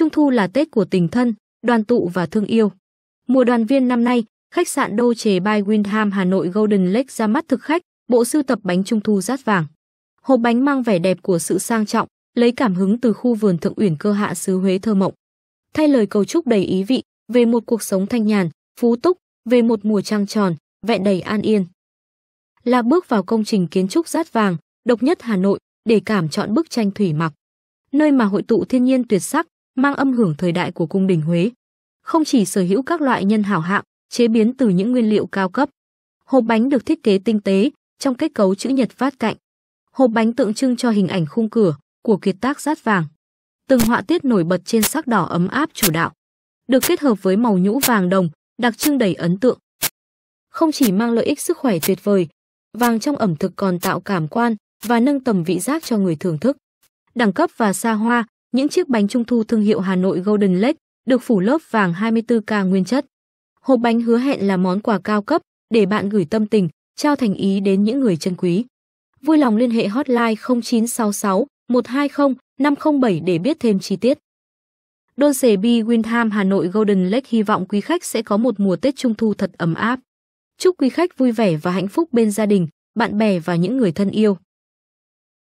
Trung thu là Tết của tình thân, đoàn tụ và thương yêu. Mùa đoàn viên năm nay, khách sạn đô chế by Windham Hà Nội Golden Lake ra mắt thực khách bộ sưu tập bánh trung thu rát vàng. Hộp bánh mang vẻ đẹp của sự sang trọng, lấy cảm hứng từ khu vườn Thượng Uyển Cơ Hạ xứ Huế thơ mộng. Thay lời cầu chúc đầy ý vị về một cuộc sống thanh nhàn, phú túc, về một mùa trăng tròn, vẹn đầy an yên. Là bước vào công trình kiến trúc rát vàng, độc nhất Hà Nội, để cảm chọn bức tranh thủy mặc. Nơi mà hội tụ thiên nhiên tuyệt sắc, mang âm hưởng thời đại của cung đình Huế. Không chỉ sở hữu các loại nhân hảo hạng, chế biến từ những nguyên liệu cao cấp. Hộp bánh được thiết kế tinh tế, trong kết cấu chữ nhật phát cạnh. Hộp bánh tượng trưng cho hình ảnh khung cửa của kiệt tác rát vàng. Từng họa tiết nổi bật trên sắc đỏ ấm áp chủ đạo, được kết hợp với màu nhũ vàng đồng, đặc trưng đầy ấn tượng. Không chỉ mang lợi ích sức khỏe tuyệt vời, vàng trong ẩm thực còn tạo cảm quan và nâng tầm vị giác cho người thưởng thức. Đẳng cấp và xa hoa, những chiếc bánh trung thu thương hiệu Hà Nội Golden Lake được phủ lớp vàng 24K nguyên chất. Hộp bánh hứa hẹn là món quà cao cấp để bạn gửi tâm tình, trao thành ý đến những người chân quý. Vui lòng liên hệ hotline 0966 120 507 để biết thêm chi tiết. Đôn Sề Bi Windham Hà Nội Golden Lake hy vọng quý khách sẽ có một mùa Tết Trung Thu thật ấm áp. Chúc quý khách vui vẻ và hạnh phúc bên gia đình, bạn bè và những người thân yêu.